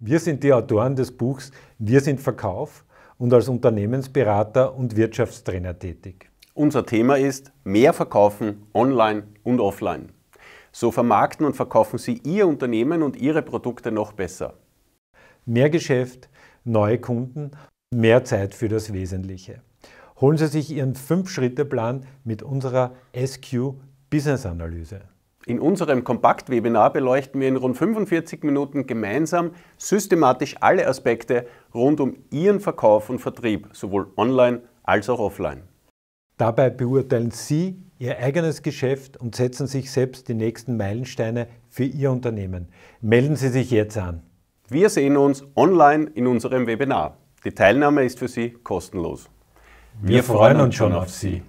Wir sind die Autoren des Buchs Wir sind Verkauf und als Unternehmensberater und Wirtschaftstrainer tätig. Unser Thema ist Mehr verkaufen online und offline. So vermarkten und verkaufen Sie Ihr Unternehmen und Ihre Produkte noch besser. Mehr Geschäft, neue Kunden, mehr Zeit für das Wesentliche. Holen Sie sich Ihren Fünf-Schritte-Plan mit unserer SQ Business Analyse. In unserem Kompakt-Webinar beleuchten wir in rund 45 Minuten gemeinsam systematisch alle Aspekte rund um Ihren Verkauf und Vertrieb, sowohl online als auch offline. Dabei beurteilen Sie Ihr eigenes Geschäft und setzen sich selbst die nächsten Meilensteine für Ihr Unternehmen. Melden Sie sich jetzt an. Wir sehen uns online in unserem Webinar. Die Teilnahme ist für Sie kostenlos. Wir, Wir freuen uns schon auf Sie.